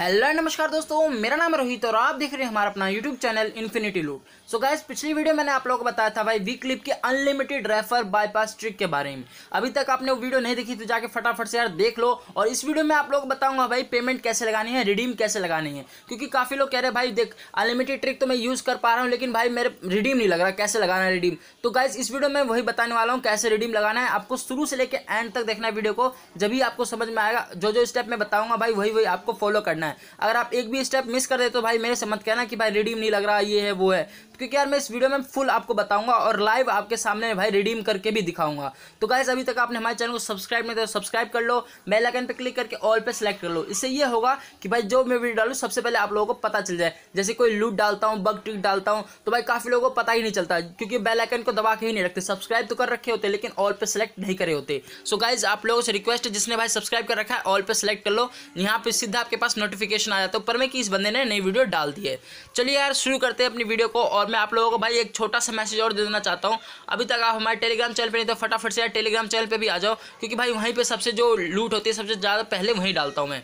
hello नमस्कार दोस्तों मेरा नाम रोहित और आप देख रहे हैं हमारा अपना यूट्यूब चैनल इन्फिनिटी लूट सो गाइज पिछली वीडियो मैंने आप लोगों को बताया था भाई वी क्लिप के अनलिमिटेड रेफर बाईपास ट्रिक के बारे में अभी तक आपने वो वीडियो नहीं देखी तो जाके फटाफट से यार देख लो और इस वीडियो में आप लोग को बताऊंगा भाई पेमेंट कैसे लगानी है रिडीम कैसे लगानी है क्योंकि काफ़ी लोग कह रहे हैं भाई देख अनलिमिटेड ट्रिक तो मैं यूज़ कर पा रहा हूँ लेकिन भाई मेरे रिडीम नहीं लग रहा कैसे लगाना है रिडीम तो गाइज इस वीडियो में वही बताने वाला हूँ कैसे रिडीम लगाना है आपको शुरू से लेकर एंड तक देखना वीडियो को जब भी आपको समझ में आएगा जो जो स्टेप मैं बताऊंगा भाई वही वही आपको फॉलो करना है है अगर आप एक भी स्टेप मिस कर दे तो भाई मेरे से मत कहना कि भाई रिडीम नहीं लग रहा ये है वो है क्योंकि यार मैं इस वीडियो में फुल आपको बताऊंगा और लाइव आपके सामने भाई रिडीम करके भी दिखाऊंगा तो गाइज अभी तक आपने हमारे चैनल को सब्सक्राइब नहीं किया तो सब्सक्राइब कर लो बेल आइकन पे क्लिक करके ऑल पे सेलेक्ट कर लो इससे ये होगा कि भाई जो मैं वीडियो डालू सबसे पहले आप लोगों को पता चल जाए जैसे कोई लूट डालता हूँ बग ट्रिक डालता हूँ तो भाई काफ़ी लोगों को पता ही नहीं चलता क्योंकि बेल आइकन को दबा के ही नहीं रखते सब्सक्राइब तो कर रखे होते लेकिन ऑल पे सेलेक्ट नहीं करे होते सो गाइज आप लोगों से रिक्वेस्ट है जिसने भाई सब्सक्राइब कर रखा है ऑल पे सेलेक्ट कर लो यहाँ पे सीधा आपके पास नोटिफिकेशन नोटिफिकेशन आ जाता है ऊपर में कि इस बंदे ने नई वीडियो डाल दी है चलिए यार शुरू करते हैं अपनी वीडियो को और मैं आप लोगों को भाई एक छोटा सा मैसेज और दे देना चाहता हूँ अभी तक आप हमारे टेलीग्राम चैनल पर नहीं तो फटाफट से यार टेलीग्राम चैनल पर भी आ जाओ क्योंकि भाई वहीं पर सबसे जो लूट होती है सबसे ज़्यादा पहले वहीं डालता हूँ मैं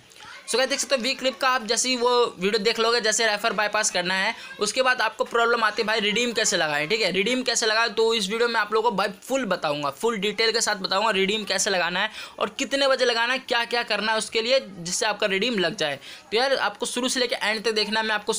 सो क्या देख सकते हो वी क्लिप का आप जैसे ही वो वीडियो देख लोगे जैसे रेफर बाईपास करना है उसके बाद आपको प्रॉब्लम आती है भाई रिडीम कैसे लगाए ठीक है रिडीम कैसे लगाए तो इस वीडियो में आप लोगों को भाई फुल बताऊंगा फुल डिटेल के साथ बताऊंगा रिडीम कैसे लगाना है और कितने बजे लगाना है क्या क्या करना है उसके लिए जिससे आपका रिडीम लग जाए तो यार आपको शुरू से लेकर एंड तक देखना मैं आपको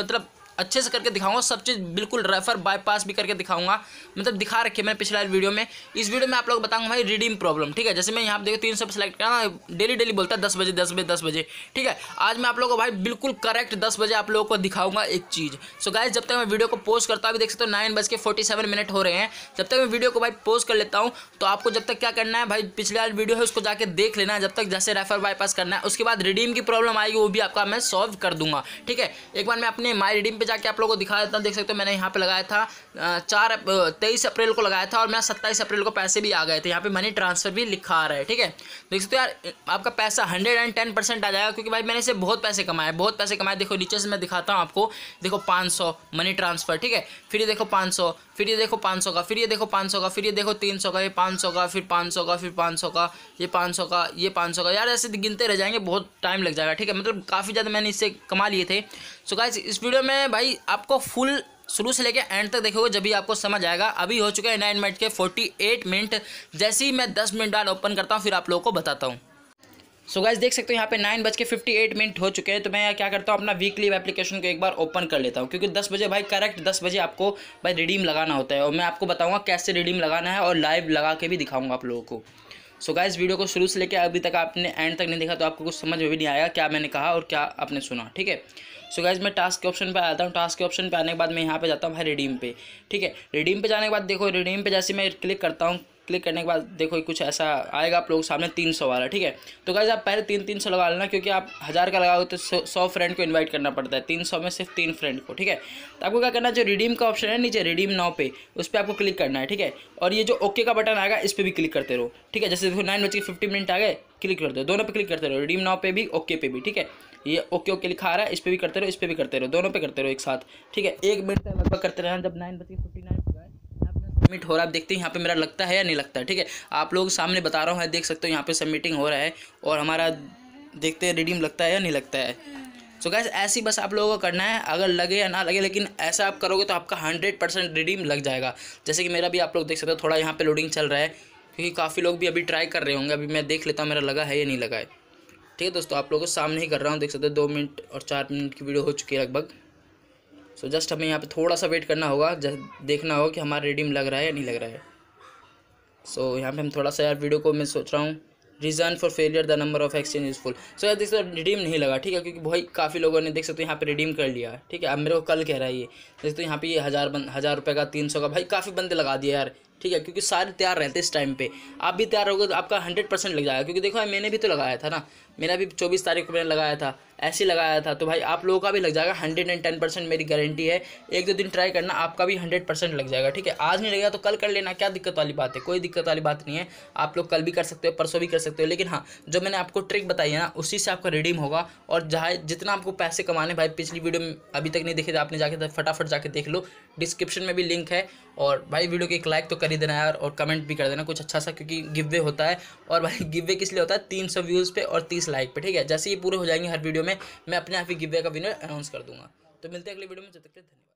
मतलब अच्छे से करके दिखाऊंगा सब चीज़ बिल्कुल रेफर बाईपास भी करके दिखाऊंगा मतलब दिखा रखे मैंने पिछले वीडियो में इस वीडियो में आप लोग बताऊंगा भाई रीडिंग प्रॉब्लम ठीक है जैसे मैं यहाँ पर देखो तीन सौ सेलेक्ट करना डेली डेली बोलता है दस बजे दस बजे दस बजे ठीक है आज मैं आप लोगों को भाई बिल्कुल करेक्ट दस बजे आप लोगों को दिखाऊंगा एक चीज़ सो गाइज जब तक मैं वीडियो को पोस्ट करता हूँ अभी देख सकते हो नाइन बज के फोर्टी सेवन मिनट हो रहे हैं जब तक मैं वीडियो को भाई पोस्ट कर लेता हूँ तो आपको जब तक क्या करना है भाई पिछले वाली वीडियो है उसको जाके देख लेना जब तक जैसे रेफर बाईपास करना है उसके बाद रिडीम की प्रॉब्लम आएगी वो भी आपका मैं सॉल्व कर दूंगा ठीक है एक बार मैं अपने माई रिडीम पे जाके आप लोगों को दिखा देता हूँ देख सकते हो मैंने यहाँ पे लगाया था चार तेईस अप्रैल को लगाया था और मेरा सत्ताईस अप्रैल को पैसे भी आ गए थे यहाँ पे मनी ट्रांसफर भी लिखा आ रहा है ठीक है देख सकते हो यार आपका पैसा हंड्रेड एंड टेन परसेंट आ जाएगा क्योंकि भाई मैंने इसे बहुत पैसे कमाए बहुत पैसे कमाए देखो नीचे से मैं दिखाता हूँ आपको देखो पाँच मनी ट्रांसफर ठीक है फिर ये देखो पाँच फिर ये देखो पाँच का फिर ये देखो पाँच का फिर ये देखो तीन का ये पाँच का फिर पाँच का फिर पाँच का ये पाँच का ये पाँच का यार ऐसे गिनते रह जाएंगे बहुत टाइम लग जाएगा ठीक है मतलब काफ़ी ज़्यादा मैंने इससे कमा लिए थे सो गाइज इस वीडियो में भाई आपको फुल शुरू से लेकर एंड तक देखोगे जब भी आपको समझ आएगा अभी हो चुके हैं नाइन मिनट के फोर्टी एट मिनट जैसे ही मैं दस मिनट बाद ओपन करता हूँ फिर आप लोगों को बताता हूँ सो so गाइज देख सकते हो यहाँ पे नाइन बज के फिफ्टी एट मिनट हो चुके हैं तो मैं क्या करता हूँ अपना वीकली एप्लीकेशन को एक बार ओपन कर लेता हूँ क्योंकि दस बजे भाई करेक्ट दस बजे आपको भाई रिडीम लगाना होता है और मैं आपको बताऊँगा कैसे रिडीम लगाना है और लाइव लगा के भी दिखाऊँगा आप लोगों को सो so वीडियो को शुरू से लेकर अभी तक आपने एंड तक नहीं देखा तो आपको कुछ समझ में भी नहीं आया क्या मैंने कहा और क्या आपने सुना ठीक है सो गाइज मैं टास्क के ऑप्शन पे आता हूँ टास्क के ऑप्शन पे आने के बाद मैं यहाँ पे जाता हूँ भाई रिडीम पे ठीक है रिडीम पे जाने के बाद देखो रिडीम पे जैसे मैं क्लिक करता हूँ क्लिक करने के बाद देखो कुछ ऐसा आएगा आप लोग सामने तीन सौ वाला ठीक है तो गाइज आप पहले तीन तीन सौ लगा लेना क्योंकि आप हज़ार का लगाओगे तो सौ फ्रेंड को इन्वाइट करना पड़ता है तीन सौ में सिर्फ तीन फ्रेंड को ठीक है तो आपको क्या करना है जो रिडीम का ऑप्शन है नीचे रिडीम नाव पे उस पर आपको क्लिक करना है ठीक है और ये जो ओके का बटन आएगा इस पर भी क्लिक करते रहो ठीक है जैसे देखो नाइन बज के फिफ्टी मिनट आ गए क्लिक कर रहो दोनों पे क्लिक करते रहो रिडीम नाव पे भी ओके पे भी ठीक है ये ओके ओके लिखा आ रहा है इस पर भी करते रहो इस पर भी करते रहो दोनों पे करते रहो एक साथ ठीक है एक मिनट लगभग करते रहना जब नाइन बज के फिफ्टी सबमिट हो रहा है आप देखते हैं यहाँ पे मेरा लगता है या नहीं लगता है ठीक है आप लोग सामने बता रहा हूँ देख सकते हो यहाँ पे सबमिटिंग हो रहा है और हमारा देखते हैं रिडीम लगता है या नहीं लगता है सो गैस ऐसी बस आप लोगों को करना है अगर लगे या ना लगे लेकिन ऐसा आप करोगे तो आपका हंड्रेड परसेंट रिडीम लग जाएगा जैसे कि मेरा भी आप लोग देख सकते हो थोड़ा यहाँ पर लोडिंग चल रहा है क्योंकि काफ़ी लोग भी अभी ट्राई कर रहे होंगे अभी मैं देख लेता हूँ मेरा लगा है या नहीं लगा है ठीक है दोस्तों आप लोगों को सामने ही कर रहा हूँ देख सकते हो दो मिनट और चार मिनट की वीडियो हो चुकी है लगभग सो जस्ट हमें यहाँ पे थोड़ा सा वेट करना होगा देखना होगा कि हमारा रिडीम लग रहा है या नहीं लग रहा है सो so, यहाँ पे हम थोड़ा सा यार वीडियो को मैं सोच रहा हूँ reason for failure the number of exchange is full so यार देख सकते रिडीम नहीं लगा ठीक है क्योंकि भाई काफ़ी लोगों ने देख सकते हो यहाँ पे रिडीम कर लिया ठीक है अब मेरे को कल कह रहा है ये देखते हो तो यहाँ पे ये हज़ार बंद हज़ार रुपये का तीन सौ का भाई काफ़ी बंदे लगा दिए यार ठीक है क्योंकि सारे तैयार रहते इस टाइम पे आप भी तैयार होगे तो आपका हंड्रेड परसेंट लग जाएगा क्योंकि देखो मैंने भी तो लगाया था ना मेरा भी चौबीस तारीख को मैंने लगाया था ऐसे लगाया था तो भाई आप लोगों का भी लग जाएगा हंड्रेड एंड टेन परसेंट मेरी गारंटी है एक दो दिन ट्राई करना आपका भी हंड्रेड परसेंट लग जाएगा ठीक है आज नहीं लगेगा तो कल कर लेना क्या दिक्कत वाली बात है कोई दिक्कत वाली बात नहीं है आप लोग कल भी कर सकते हो परसों भी कर सकते हो लेकिन हाँ जो मैंने आपको ट्रिक बताई है ना उसी से आपका रिडीम होगा और जहाँ जितना आपको पैसे कमाने भाई पिछली वीडियो में अभी तक नहीं देखे थे आपने जाके तो फटाफट जाके देख लो डिस्क्रिप्शन में भी लिंक है और भाई वीडियो को एक लाइक तो कर ही देना यार और कमेंट भी कर देना कुछ अच्छा सा क्योंकि गिव वे होता है और भाई गिव वे किस लिए होता है तीन सौ व्यूज़ पे और तीस लाइक पे ठीक है जैसे ये पूरे हो जाएंगे हर वीडियो में मैं अपने आप ही गिव वे का विनर अनाउंस कर दूंगा तो मिलते हैं अगले वीडियो में जब तक धन्यवाद